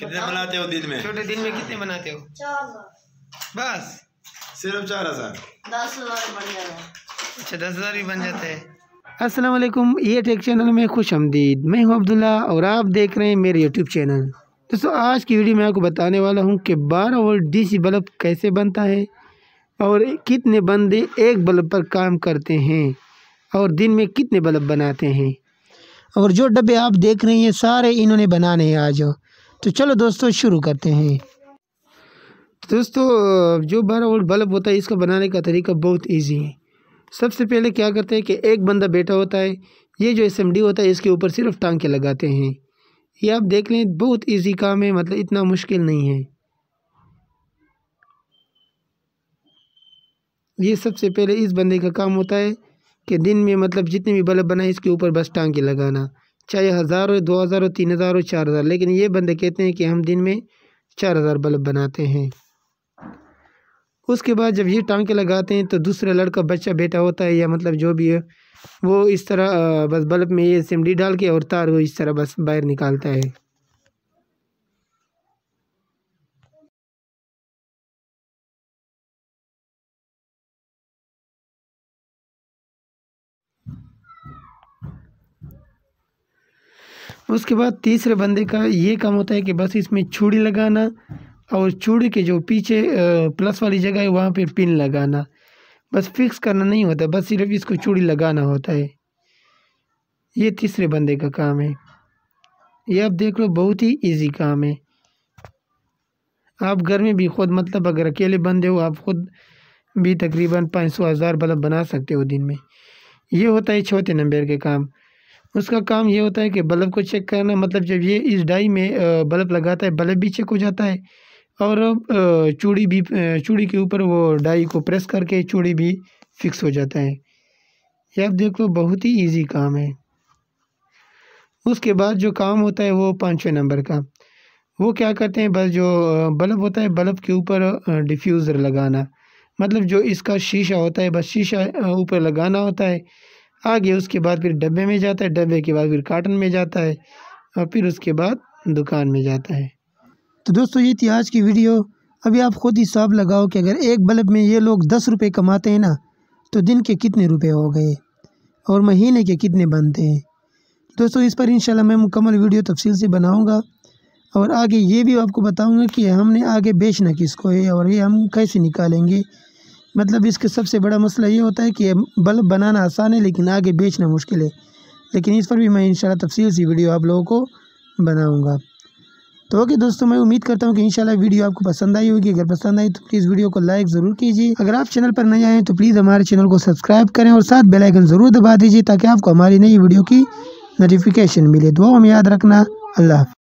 कितने बनाते हो दिन में छोटे दिन में कितने बनाते हो चार बस सिर्फ चार हजार दस हजार बन जाता अच्छा दस हजार भी बन जाते हैं अस्सलाम वालेकुम ये टेक चैनल में खुश आमदीद मैं हूँ अब्दुल्ला और आप देख रहे हैं मेरे यूट्यूब चैनल दोस्तों आज की वीडियो में आपको बताने वाला हूँ कि बारह वोल्ट डीसी बल्ब कैसे बनता है और कितने बंदे एक बल्ब पर काम करते हैं और दिन में कितने बल्ब बनाते हैं और जो डब्बे आप देख रहे हैं सारे इन्होंने बनाने हैं आज तो चलो दोस्तों शुरू करते हैं दोस्तों जो बारह वोल्ट बल्ब होता है इसका बनाने का तरीका बहुत ईजी है सबसे पहले क्या करते हैं कि एक बंदा बैठा होता है ये जो एस होता है इसके ऊपर सिर्फ टांके लगाते हैं ये आप देख लें बहुत ईजी काम है मतलब इतना मुश्किल नहीं है ये सबसे पहले इस बंदे का काम होता है कि दिन में मतलब जितने भी बल्ब बनाए इसके ऊपर बस टांग लगाना चाहे हज़ार हो दो हज़ार हो तीन हज़ार हो चार हज़ार लेकिन ये बंदे कहते हैं कि हम दिन में चार हज़ार बल्ब बनाते हैं उसके बाद जब ये टांके लगाते हैं तो दूसरा लड़का बच्चा बेटा होता है या मतलब जो भी है वो इस तरह बस बल्ब में ये सिमडी डाल के और तार वो इस तरह बस बाहर निकालता है उसके बाद तीसरे बंदे का ये काम होता है कि बस इसमें छुड़ी लगाना और छुड़ी के जो पीछे प्लस वाली जगह है वहाँ पे पिन लगाना बस फिक्स करना नहीं होता बस सिर्फ इसको चूड़ी लगाना होता है ये तीसरे बंदे का काम है ये आप देख लो बहुत ही इजी काम है आप घर में भी खुद मतलब अगर अकेले बंदे हो आप खुद भी तकरीबन पाँच सौ हज़ार बल्ब बना सकते हो दिन में ये होता है चौथे नंबर के काम उसका काम ये होता है कि बल्ब को चेक करना मतलब जब ये इस डाई में बल्ब लगाता है बल्ब भी चेक हो जाता है और चूड़ी भी चूड़ी के ऊपर वो डाई को प्रेस करके चूड़ी भी फिक्स हो जाता है यह आप देख लो बहुत ही इजी काम है उसके बाद जो काम होता है वो पाँचवें नंबर का वो क्या करते हैं बस जो बल्ब होता है बल्ब के ऊपर डिफ्यूज़र लगाना मतलब जो इसका शीशा होता है बस शीशा ऊपर लगाना होता है आगे उसके बाद फिर डब्बे में जाता है डब्बे के बाद फिर कार्टन में जाता है और फिर उसके बाद दुकान में जाता है तो दोस्तों ये थी आज की वीडियो अभी आप खुद ही हिसाब लगाओ कि अगर एक बल्ब में ये लोग दस रुपये कमाते हैं ना तो दिन के कितने रुपये हो गए और महीने के कितने बनते हैं दोस्तों इस पर इंशाल्लाह मैं मुकम्मल वीडियो तफसील से बनाऊंगा और आगे ये भी आपको बताऊंगा कि हमने आगे बेचना किसको है और ये हम कैसे निकालेंगे मतलब इसका सबसे बड़ा मसला ये होता है कि बल्ब बनाना आसान है लेकिन आगे बेचना मुश्किल है लेकिन इस पर भी मैं इन तफसील सी वीडियो आप लोगों को बनाऊँगा तो ओके दोस्तों मैं उम्मीद करता हूँ कि शाला वीडियो आपको पसंद आई होगी अगर पसंद आई तो प्लीज़ वीडियो को लाइक ज़रूर कीजिए अगर आप चैनल पर नए आएँ तो प्लीज़ हमारे चैनल को सब्सक्राइब करें और साथ बेल आइकन ज़रूर दबा दीजिए ताकि आपको हमारी नई वीडियो की नोटिफिकेशन मिले दुआ हम याद रखना अल्लाह